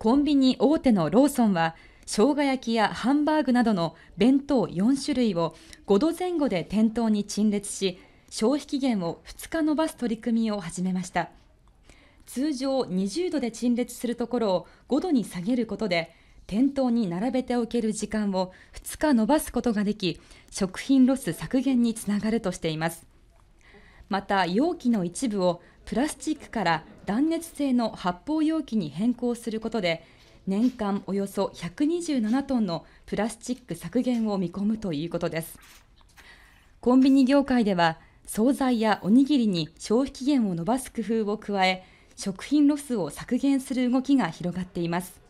コンビニ大手のローソンは生姜焼きやハンバーグなどの弁当4種類を5度前後で店頭に陳列し消費期限を2日延ばす取り組みを始めました通常20度で陳列するところを5度に下げることで店頭に並べておける時間を2日延ばすことができ食品ロス削減につながるとしていますまた容器の一部をプラスチックから断熱性の発泡容器に変更することで年間およそ127トンのプラスチック削減を見込むということですコンビニ業界では惣菜やおにぎりに消費期限を伸ばす工夫を加え食品ロスを削減する動きが広がっています